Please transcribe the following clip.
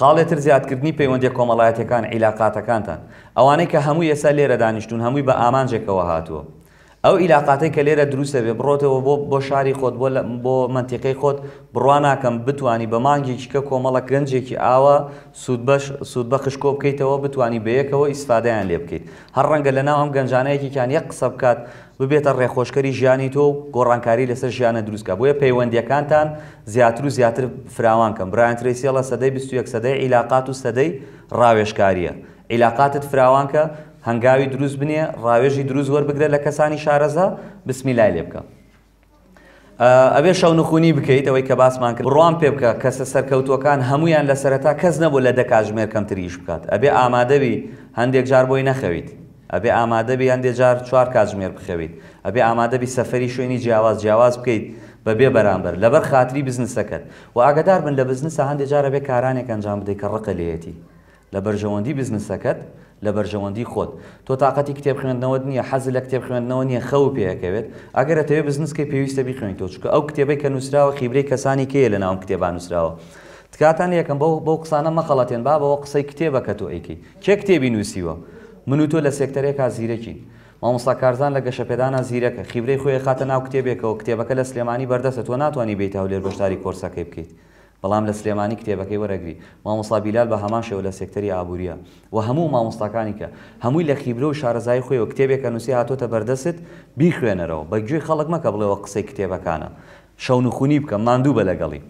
خاڵێتتر زیادکردنی پەیوەندی کۆمەڵایەتەکان عیلاقاتەکانتان ئەوانەی کە هەموو ئێستا لێرە دانیشتون هەمووی بە ئامانجێکەوە هاتووە ئەو ئیلااقاتەی کە لێرە دروستە بێ بڕۆتەوە بۆ بۆ شاری خۆت بۆ بۆ منتیقەی خۆت بڕواناکەم بتانی بە مانگێکی کە کۆمەڵە گەنجێکی ئاوە سوود بە خشکۆ بکەیتەوە بتانی بەیەکەوە ئیسفادەیان لێ بکەیت هەر ڕەنگە لە ناو ئەم گەنجانەیەکیان یەک قسە بکات ببێتە ڕێخۆشکەری ژیانی تۆ گۆڕانکاری لەسەر ژیانە دروستکە بۆیە پەیوەندیەکانتان زیاتر و زیاتر فراوان کەم برایانترسیێڵە سەدەی 21 سەدەی عیلااقات و سەدەی ڕاوێشکاریە. عیلااقاتت فراوانکە هەنگاوی دروست بنێ ڕاوێژی دروست وەربگرە لە کەسانی شارەزا بسمی لای لێ بکە. ئەوێ شەونخونی بکەیت ئەوەی کە باسمان کرد ڕوان پێ بکە کەسە سەرکەوتوەکان هەمویان لە سەرەتا کەس نەبوو لە دەکژمێر کەم تریش بکات ئەبێ ئامادەبی هەندێک جار بۆی نەخەویت ئەبێ ئامادەبی هەندێک جار چوار کاتژمێر بخەویت ئەبێ ئامادەبی سەفری شوێنی جیاواز جیاواز بکەیت بەبێ بەرامبەر لەبەر خااتری بزنسەکەت و ئاگدار بن لە بزنسە هەندێک جارە بێ کارانێک ئەنجام بدەیت کە ڕقە لێتی لە بەرژەوەندی بزنسەکەت لە بەرژەوەندی خۆت تۆ تااقەتی کتێب خوێندنەوە نییە حەز لە کتێب خوێندنەوە نیە خەو پێەکەوێت ئەگەر ئەتەوێ بزنسکەی پێویستە بخوێن تۆ چکە ئەو کتێبەی کە نووسراوە خیبرەی کەسانی کێ لە ناوم کتێبان نووسراوە. تکاتان یەکەم بەو بۆ قسانە مەخەڵەتێن با بەوە قسەی کتێبە کە تۆ ئەیکی کێ کتێبی نووسیوە من و تۆ لە سێکتەرێکا زیرەکی مامۆستا کارزان لە گەشەپێدانە زیرەکە خیبرەی خۆی خاتە ناو کتێبێکەوە کتێبەکە لە سلێمانی بەردەسە تۆ ناتوانانی بیت هەولێر بەشداری کۆرسەکەی بکەیت. بەڵام لە سلێمانی کتێبەکەی وەرەگری مامۆسابیلال بە هەمان شێوە لە سێکتەری ئابوووریە و هەموو مامۆستاکانی کە هەمووی لە خیبرە و شارەزای خۆیەوە کتێبێکە نووسی هاتۆتە بەردەست بیخوێنەرەوە بەگوێ خەڵک مەکە بڵێەوە قسەی کتێبەکانە شەونخونی بکە ماندوو بە لەگەڵی